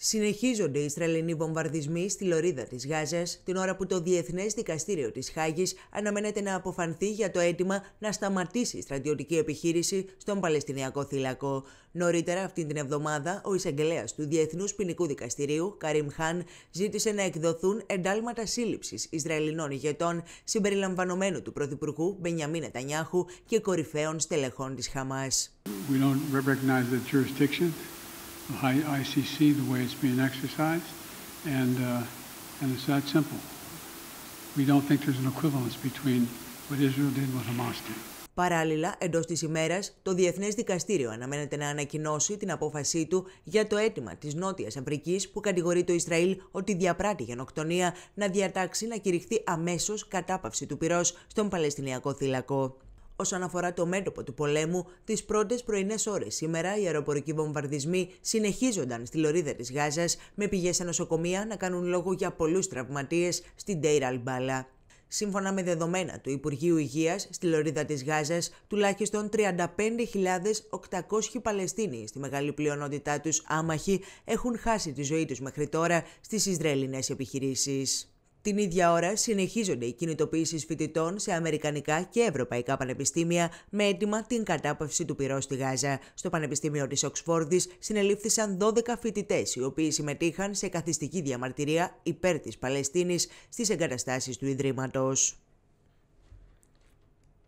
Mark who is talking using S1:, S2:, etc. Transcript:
S1: Συνεχίζονται οι Ισραηλινοί βομβαρδισμοί στη λωρίδα της Γάζας, την ώρα που το Διεθνές Δικαστήριο της Χάγης αναμένεται να αποφανθεί για το αίτημα να σταματήσει η στρατιωτική επιχείρηση στον Παλαιστινιακό θύλακο. Νωρίτερα αυτή την εβδομάδα, ο εισαγγελέας του Διεθνούς Ποινικού Δικαστηρίου, Καρύμ Χάν, ζήτησε να εκδοθούν εντάλματα σύλληψης Ισραηλινών ηγετών συμπεριλαμβανομένου του Πρωθυπουργού Μπενιαμίν Νετανιάχου και κορυφαίων
S2: στελεχών της Χαμάς.
S1: Παράλληλα, εντός της ημέρας, το Διεθνές Δικαστήριο αναμένεται να ανακοινώσει την απόφασή του για το αίτημα της Νότιας Αφρικής που κατηγορεί το Ισραήλ ότι διαπράττει γενοκτονία να διατάξει να κηρυχθεί αμέσως κατάπαυση του πυρός στον Παλαιστινιακό θύλακο. Όσον αφορά το μέτωπο του πολέμου, τις πρώτες πρωινές ώρες σήμερα οι αεροπορικοί βομβαρδισμοί συνεχίζονταν στη λωρίδα της Γάζας, με πηγές σε νοσοκομεία να κάνουν λόγο για πολλούς τραυματίες στην Τέιραλ Αλμπάλα. Σύμφωνα με δεδομένα του Υπουργείου Υγείας, στη λωρίδα της Γάζας, τουλάχιστον 35.800 Παλαιστίνοι, στη μεγάλη πλειονότητά τους άμαχοι, έχουν χάσει τη ζωή τους μέχρι τώρα στις Ισραηλινές επιχειρήσεις. Την ίδια ώρα συνεχίζονται οι κινητοποίησεις φοιτητών σε αμερικανικά και ευρωπαϊκά πανεπιστήμια με έτοιμα την κατάπαυση του πυρός στη Γάζα. Στο Πανεπιστήμιο της Οξφόρδης συνελήφθησαν 12 φοιτητές οι οποίοι συμμετείχαν σε καθιστική διαμαρτυρία υπέρ της Παλαιστίνης στις εγκαταστάσεις του Ιδρύματος.